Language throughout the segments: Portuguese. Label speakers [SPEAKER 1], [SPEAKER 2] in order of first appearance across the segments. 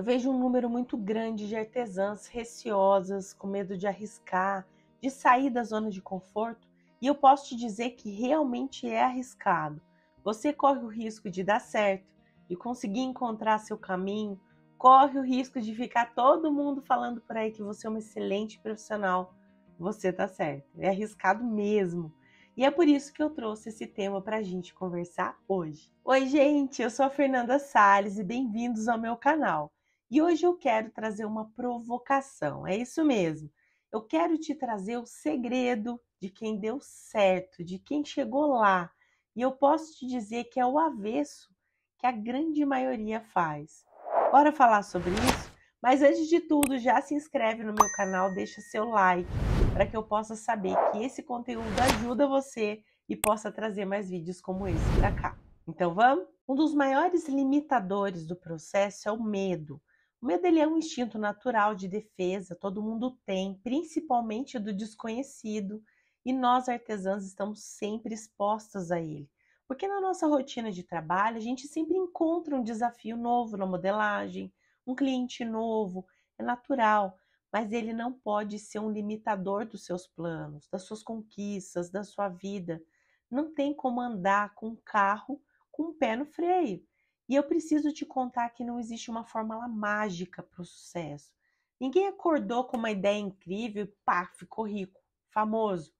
[SPEAKER 1] Eu vejo um número muito grande de artesãs receosas, com medo de arriscar, de sair da zona de conforto, e eu posso te dizer que realmente é arriscado. Você corre o risco de dar certo, de conseguir encontrar seu caminho, corre o risco de ficar todo mundo falando por aí que você é uma excelente profissional. Você tá certo, é arriscado mesmo. E é por isso que eu trouxe esse tema para a gente conversar hoje. Oi, gente, eu sou a Fernanda Sales e bem-vindos ao meu canal. E hoje eu quero trazer uma provocação, é isso mesmo. Eu quero te trazer o segredo de quem deu certo, de quem chegou lá. E eu posso te dizer que é o avesso que a grande maioria faz. Bora falar sobre isso? Mas antes de tudo, já se inscreve no meu canal, deixa seu like para que eu possa saber que esse conteúdo ajuda você e possa trazer mais vídeos como esse para cá. Então vamos? Um dos maiores limitadores do processo é o medo. O medo ele é um instinto natural de defesa, todo mundo tem, principalmente do desconhecido, e nós artesãs estamos sempre expostos a ele. Porque na nossa rotina de trabalho, a gente sempre encontra um desafio novo na modelagem, um cliente novo, é natural, mas ele não pode ser um limitador dos seus planos, das suas conquistas, da sua vida. Não tem como andar com um carro com o um pé no freio. E eu preciso te contar que não existe uma fórmula mágica para o sucesso. Ninguém acordou com uma ideia incrível e pá, ficou rico, famoso.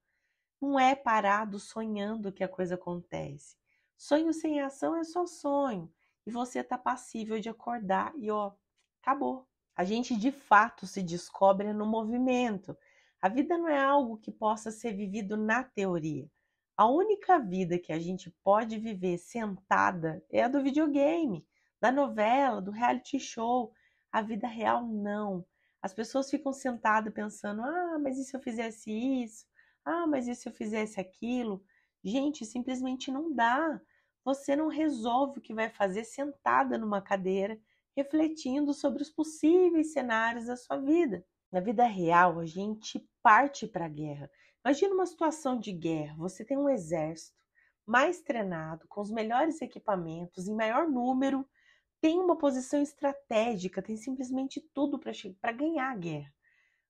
[SPEAKER 1] Não é parado sonhando que a coisa acontece. Sonho sem ação é só sonho. E você está passível de acordar e ó, acabou. A gente de fato se descobre no movimento. A vida não é algo que possa ser vivido na teoria. A única vida que a gente pode viver sentada é a do videogame, da novela, do reality show. A vida real não. As pessoas ficam sentadas pensando: ah, mas e se eu fizesse isso? Ah, mas e se eu fizesse aquilo? Gente, simplesmente não dá. Você não resolve o que vai fazer sentada numa cadeira, refletindo sobre os possíveis cenários da sua vida. Na vida real, a gente parte para a guerra. Imagina uma situação de guerra, você tem um exército mais treinado, com os melhores equipamentos, em maior número, tem uma posição estratégica, tem simplesmente tudo para ganhar a guerra,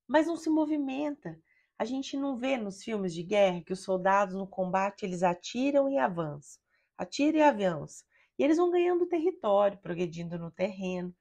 [SPEAKER 1] mas não se movimenta. A gente não vê nos filmes de guerra que os soldados no combate eles atiram e avançam, atiram e avançam, e eles vão ganhando território, progredindo no terreno.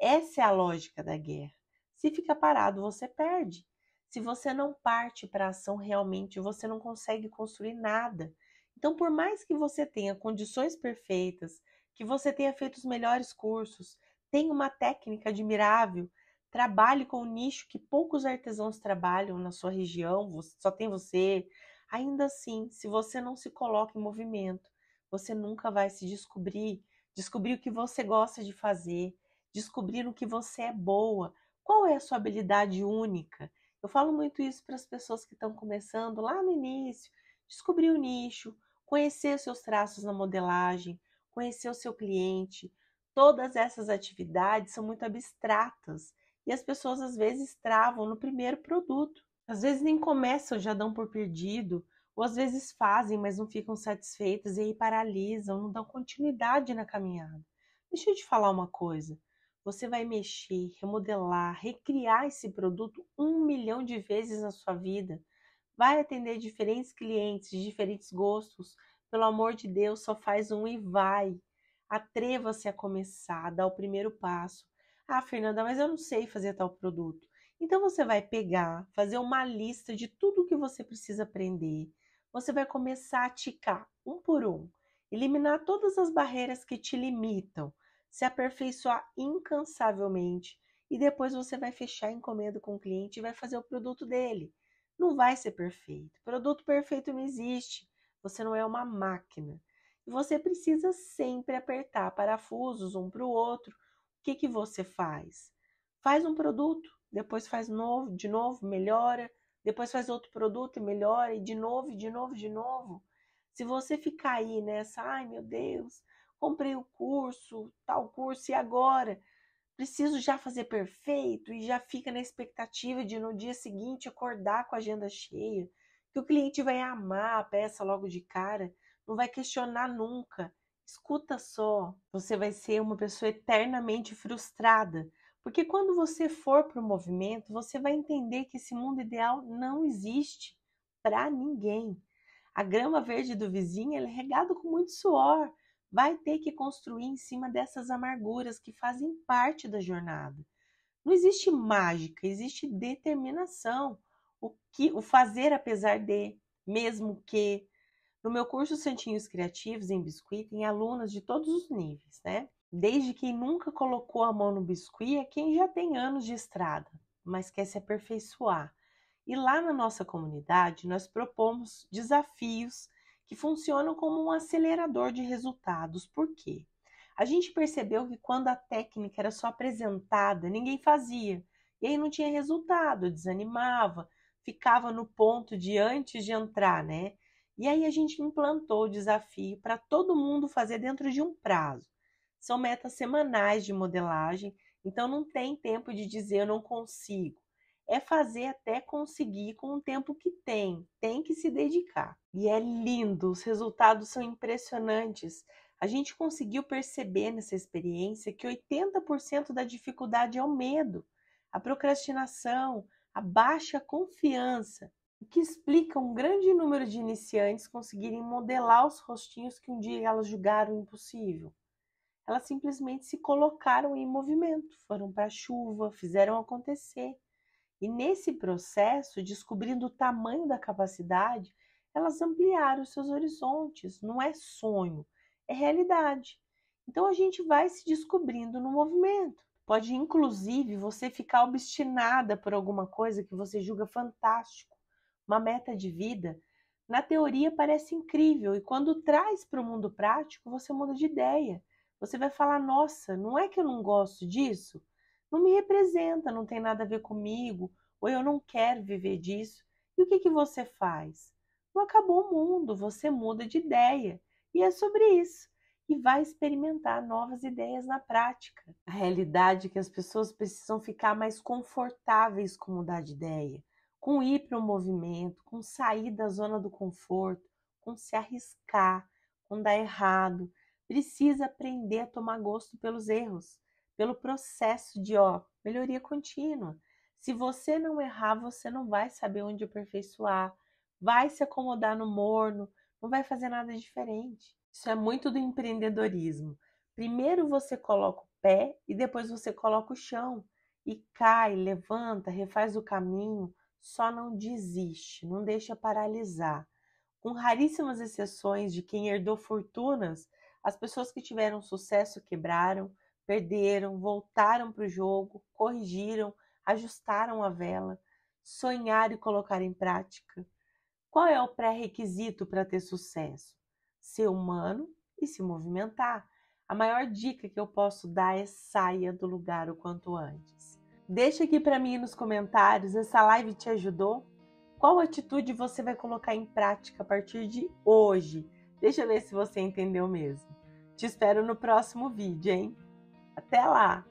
[SPEAKER 1] Essa é a lógica da guerra. Se fica parado, você perde. Se você não parte para a ação realmente, você não consegue construir nada. Então, por mais que você tenha condições perfeitas, que você tenha feito os melhores cursos, tenha uma técnica admirável, trabalhe com um nicho que poucos artesãos trabalham na sua região, só tem você, ainda assim, se você não se coloca em movimento, você nunca vai se descobrir, descobrir o que você gosta de fazer, descobrir o que você é boa, qual é a sua habilidade única, eu falo muito isso para as pessoas que estão começando lá no início, descobrir o nicho, conhecer os seus traços na modelagem, conhecer o seu cliente. Todas essas atividades são muito abstratas e as pessoas às vezes travam no primeiro produto. Às vezes nem começam, já dão por perdido, ou às vezes fazem, mas não ficam satisfeitas e aí paralisam, não dão continuidade na caminhada. Deixa eu te falar uma coisa. Você vai mexer, remodelar, recriar esse produto um milhão de vezes na sua vida. Vai atender diferentes clientes, diferentes gostos. Pelo amor de Deus, só faz um e vai. Atreva-se a começar, dá o primeiro passo. Ah, Fernanda, mas eu não sei fazer tal produto. Então você vai pegar, fazer uma lista de tudo o que você precisa aprender. Você vai começar a ticar um por um, eliminar todas as barreiras que te limitam se aperfeiçoar incansavelmente e depois você vai fechar a encomenda com o cliente e vai fazer o produto dele. Não vai ser perfeito. Produto perfeito não existe. Você não é uma máquina. E você precisa sempre apertar parafusos um para o outro. O que, que você faz? Faz um produto, depois faz novo, de novo, melhora, depois faz outro produto e melhora, e de novo, de novo, de novo. Se você ficar aí nessa, ai meu Deus, comprei o curso, tal curso, e agora? Preciso já fazer perfeito e já fica na expectativa de no dia seguinte acordar com a agenda cheia, que o cliente vai amar a peça logo de cara, não vai questionar nunca. Escuta só, você vai ser uma pessoa eternamente frustrada, porque quando você for para o movimento, você vai entender que esse mundo ideal não existe para ninguém. A grama verde do vizinho é regado com muito suor, vai ter que construir em cima dessas amarguras que fazem parte da jornada. Não existe mágica, existe determinação. O que o fazer apesar de, mesmo que. No meu curso Santinhos Criativos em Biscuit tem alunas de todos os níveis, né? Desde quem nunca colocou a mão no biscuit a é quem já tem anos de estrada, mas quer se aperfeiçoar. E lá na nossa comunidade nós propomos desafios que funcionam como um acelerador de resultados. Por quê? A gente percebeu que quando a técnica era só apresentada, ninguém fazia. E aí não tinha resultado, desanimava, ficava no ponto de antes de entrar, né? E aí a gente implantou o desafio para todo mundo fazer dentro de um prazo. São metas semanais de modelagem, então não tem tempo de dizer eu não consigo é fazer até conseguir com o tempo que tem. Tem que se dedicar. E é lindo, os resultados são impressionantes. A gente conseguiu perceber nessa experiência que 80% da dificuldade é o medo, a procrastinação, a baixa confiança, o que explica um grande número de iniciantes conseguirem modelar os rostinhos que um dia elas julgaram impossível elas simplesmente se colocaram em movimento, foram para a chuva, fizeram acontecer. E nesse processo, descobrindo o tamanho da capacidade, elas ampliaram os seus horizontes. Não é sonho, é realidade. Então a gente vai se descobrindo no movimento. Pode inclusive você ficar obstinada por alguma coisa que você julga fantástico, uma meta de vida. Na teoria parece incrível e quando traz para o mundo prático, você muda de ideia. Você vai falar: "Nossa, não é que eu não gosto disso, não me representa, não tem nada a ver comigo, ou eu não quero viver disso. E o que, que você faz? Não acabou o mundo, você muda de ideia. E é sobre isso. E vai experimentar novas ideias na prática. A realidade é que as pessoas precisam ficar mais confortáveis com mudar de ideia, com ir para o movimento, com sair da zona do conforto, com se arriscar, com dar errado. Precisa aprender a tomar gosto pelos erros pelo processo de ó, melhoria contínua. Se você não errar, você não vai saber onde aperfeiçoar, vai se acomodar no morno, não vai fazer nada diferente. Isso é muito do empreendedorismo. Primeiro você coloca o pé e depois você coloca o chão e cai, levanta, refaz o caminho, só não desiste, não deixa paralisar. Com raríssimas exceções de quem herdou fortunas, as pessoas que tiveram sucesso quebraram, perderam, voltaram para o jogo, corrigiram, ajustaram a vela, sonhar e colocar em prática. Qual é o pré-requisito para ter sucesso? Ser humano e se movimentar. A maior dica que eu posso dar é saia do lugar o quanto antes. Deixa aqui para mim nos comentários essa live te ajudou? Qual atitude você vai colocar em prática a partir de hoje? Deixa eu ver se você entendeu mesmo. Te espero no próximo vídeo, hein? Até lá!